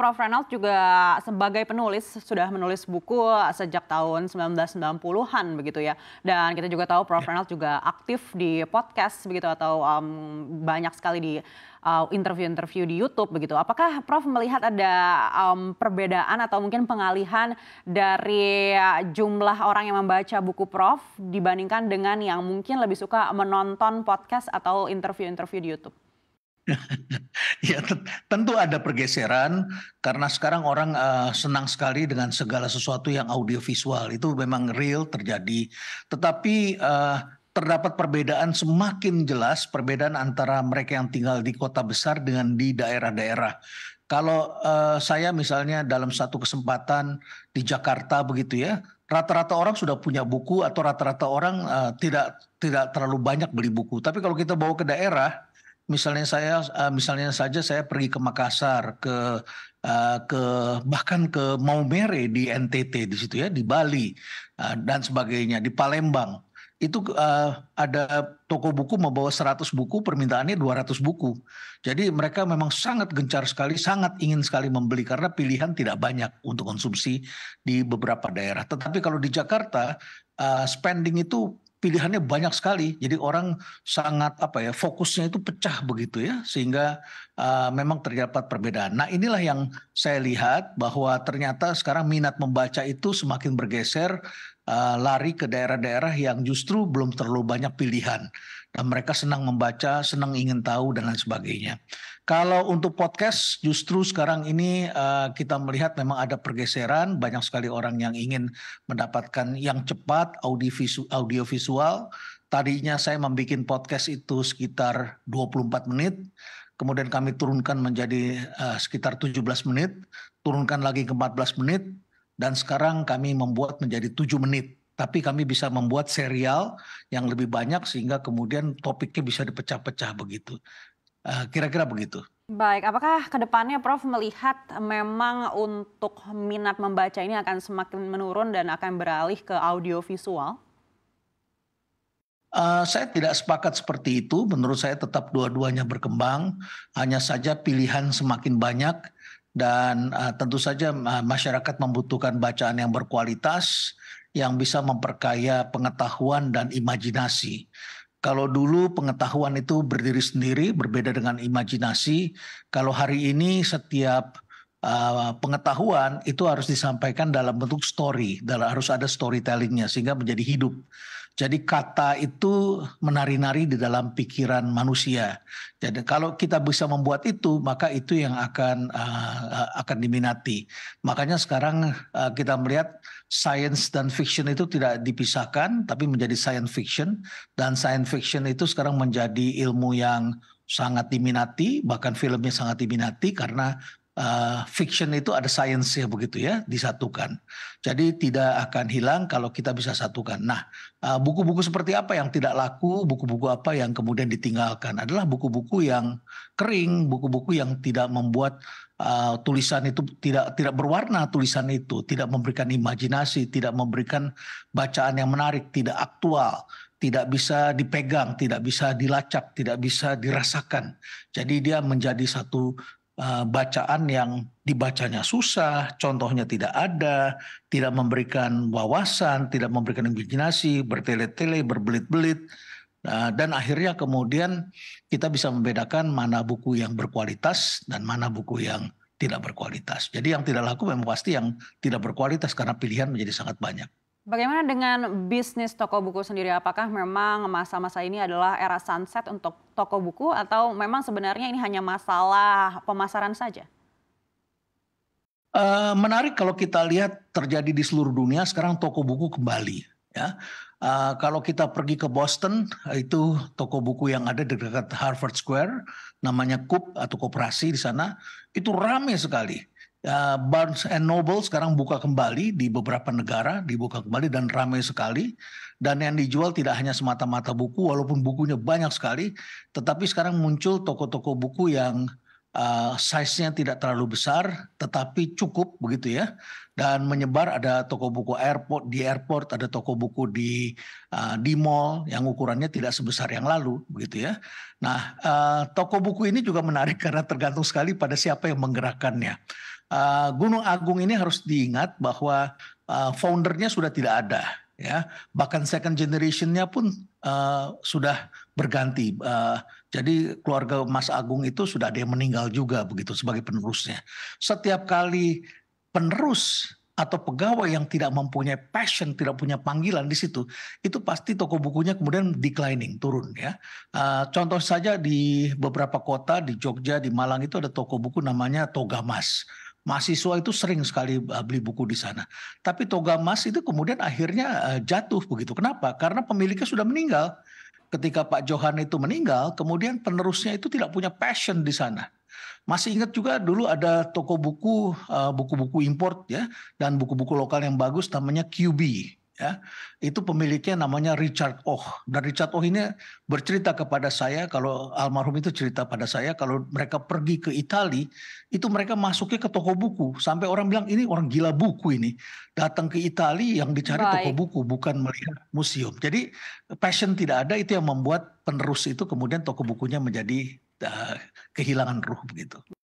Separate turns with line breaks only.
Prof. Renald juga sebagai penulis sudah menulis buku sejak tahun 1990-an begitu ya. Dan kita juga tahu Prof. Ya. Renald juga aktif di podcast begitu atau um, banyak sekali di eh, interview-interview uh, di YouTube begitu. Apakah Prof melihat ada um, perbedaan atau mungkin pengalihan dari eh, jumlah orang yang membaca buku Prof dibandingkan dengan yang mungkin lebih suka menonton podcast atau interview-interview di YouTube?
ya tentu ada pergeseran karena sekarang orang uh, senang sekali dengan segala sesuatu yang audiovisual itu memang real terjadi tetapi uh, terdapat perbedaan semakin jelas perbedaan antara mereka yang tinggal di kota besar dengan di daerah-daerah kalau uh, saya misalnya dalam satu kesempatan di Jakarta begitu ya rata-rata orang sudah punya buku atau rata-rata orang uh, tidak tidak terlalu banyak beli buku tapi kalau kita bawa ke daerah misalnya saya eh, misalnya saja saya pergi ke Makassar ke eh, ke bahkan ke Maumere di NTT di situ ya di Bali eh, dan sebagainya di Palembang itu ada toko buku membawa 100 buku, permintaannya 200 buku. Jadi mereka memang sangat gencar sekali, sangat ingin sekali membeli karena pilihan tidak banyak untuk konsumsi di beberapa daerah. Tetapi kalau di Jakarta, spending itu pilihannya banyak sekali. Jadi orang sangat apa ya fokusnya itu pecah begitu ya sehingga uh, memang terdapat perbedaan. Nah, inilah yang saya lihat bahwa ternyata sekarang minat membaca itu semakin bergeser Eh, lari ke daerah-daerah yang justru belum terlalu banyak pilihan. Dan mereka senang membaca, senang ingin tahu dan lain sebagainya. Kalau untuk podcast justru sekarang ini uh, kita melihat memang ada pergeseran banyak sekali orang yang ingin mendapatkan yang cepat audiovisual Tadinya saya membuat podcast itu sekitar 24 menit kemudian kami turunkan menjadi uh, sekitar 17 menit, turunkan lagi ke 14 menit, dan sekarang kami membuat menjadi tujuh menit. Tapi kami bisa membuat serial yang lebih banyak sehingga kemudian topiknya bisa dipecah-pecah begitu. Eh, kira-kira begitu.
Baik, apakah kedepannya Prof melihat memang untuk minat membaca ini akan semakin menurun dan akan beralih ke audiovisual?
Uh, saya tidak sepakat seperti itu. Menurut saya tetap dua-duanya berkembang, hanya saja pilihan semakin banyak dan uh, tentu saja uh, masyarakat membutuhkan bacaan yang berkualitas yang bisa memperkaya pengetahuan dan imajinasi. Kalau dulu pengetahuan itu berdiri sendiri berbeda dengan imajinasi, kalau hari ini setiap uh, pengetahuan itu harus disampaikan dalam bentuk story, dalam harus ada storytellingnya sehingga menjadi hidup. Jadi kata itu menari-nari di dalam pikiran manusia. Jadi kalau kita bisa membuat itu, maka itu yang akan uh, akan diminati. Makanya sekarang uh, kita melihat science dan fiction itu tidak dipisahkan, tapi menjadi science fiction. Dan science fiction itu sekarang menjadi ilmu yang sangat diminati, bahkan filmnya sangat diminati karena uh, fiction itu ada sainsnya begitu ya disatukan. Jadi tidak akan hilang kalau kita bisa satukan. Nah, buku eh, buku-buku seperti apa yang tidak laku, buku-buku apa yang kemudian ditinggalkan adalah buku-buku yang kering, buku-buku yang tidak membuat uh, tulisan itu tidak tidak berwarna tulisan itu, tidak memberikan imajinasi, tidak memberikan bacaan yang menarik, tidak aktual tidak bisa dipegang, tidak bisa dilacak, tidak bisa dirasakan. Jadi dia menjadi satu Eh, bacaan yang dibacanya susah, contohnya tidak ada, tidak memberikan wawasan, tidak memberikan imajinasi, bertele-tele, berbelit-belit, nah, dan akhirnya kemudian kita bisa membedakan mana buku yang berkualitas dan mana buku yang tidak berkualitas. Jadi yang tidak laku memang pasti yang tidak berkualitas karena pilihan menjadi sangat banyak.
Bagaimana dengan bisnis toko buku sendiri? Apakah memang masa-masa ini adalah era sunset untuk toko buku atau memang sebenarnya ini hanya masalah pemasaran saja?
Uh, menarik kalau kita lihat terjadi di seluruh dunia sekarang toko buku kembali ya. Uh, kalau kita pergi ke Boston itu toko buku yang ada di dekat Harvard Square namanya Coop atau koperasi di sana itu ramai sekali Eh, Barnes and Noble sekarang buka kembali di beberapa negara, dibuka kembali dan ramai sekali. Dan yang dijual tidak hanya semata-mata buku, walaupun bukunya banyak sekali, tetapi sekarang muncul toko-toko buku yang uh, size-nya tidak terlalu besar, tetapi cukup begitu ya. Dan menyebar ada toko buku airport di airport, ada toko buku di uh, di mall yang ukurannya tidak sebesar yang lalu, begitu ya. Nah, uh, toko buku ini juga menarik karena tergantung sekali pada siapa yang menggerakkannya. Eh, Gunung Agung ini harus diingat bahwa eh, foundernya sudah tidak ada ya bahkan second generationnya pun uh, sudah berganti uh, jadi keluarga Mas Agung itu sudah ada yang meninggal juga begitu sebagai penerusnya setiap kali penerus atau pegawai yang tidak mempunyai passion, tidak punya panggilan di situ, itu pasti toko bukunya kemudian declining, turun ya. Uh, contoh saja di beberapa kota di Jogja, di Malang itu ada toko buku namanya Toga Mas mahasiswa itu sering sekali e, beli buku di sana. Tapi toga emas itu kemudian akhirnya e, jatuh begitu. Kenapa? Karena pemiliknya sudah meninggal. Ketika Pak Johan itu meninggal, kemudian penerusnya itu tidak punya passion di sana. Masih ingat juga dulu ada toko buku e, buku-buku import ya dan buku-buku lokal yang bagus namanya QB ya itu pemiliknya namanya Richard Oh dan Richard Oh ini bercerita kepada saya kalau almarhum itu cerita pada saya kalau mereka pergi ke Italia itu mereka masuknya ke toko buku sampai orang bilang ini orang gila buku ini datang ke Italia yang dicari Baik. toko buku bukan melihat museum jadi passion tidak ada itu yang membuat penerus itu kemudian toko bukunya menjadi uh, kehilangan ruh begitu